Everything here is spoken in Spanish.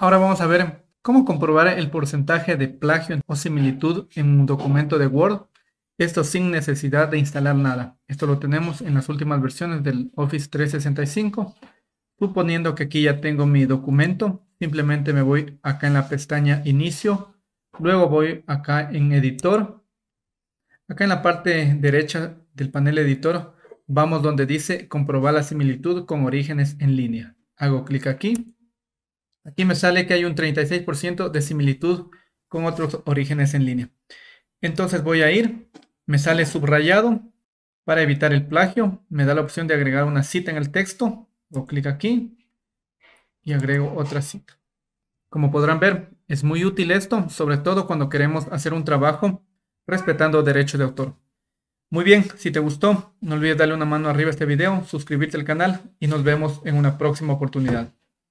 Ahora vamos a ver cómo comprobar el porcentaje de plagio o similitud en un documento de Word. Esto sin necesidad de instalar nada. Esto lo tenemos en las últimas versiones del Office 365. Suponiendo que aquí ya tengo mi documento, simplemente me voy acá en la pestaña Inicio. Luego voy acá en Editor. Acá en la parte derecha del panel Editor, vamos donde dice Comprobar la similitud con orígenes en línea. Hago clic aquí Aquí me sale que hay un 36% de similitud con otros orígenes en línea. Entonces voy a ir, me sale subrayado para evitar el plagio. Me da la opción de agregar una cita en el texto. Lo clic aquí y agrego otra cita. Como podrán ver, es muy útil esto, sobre todo cuando queremos hacer un trabajo respetando derechos de autor. Muy bien, si te gustó, no olvides darle una mano arriba a este video, suscribirte al canal y nos vemos en una próxima oportunidad.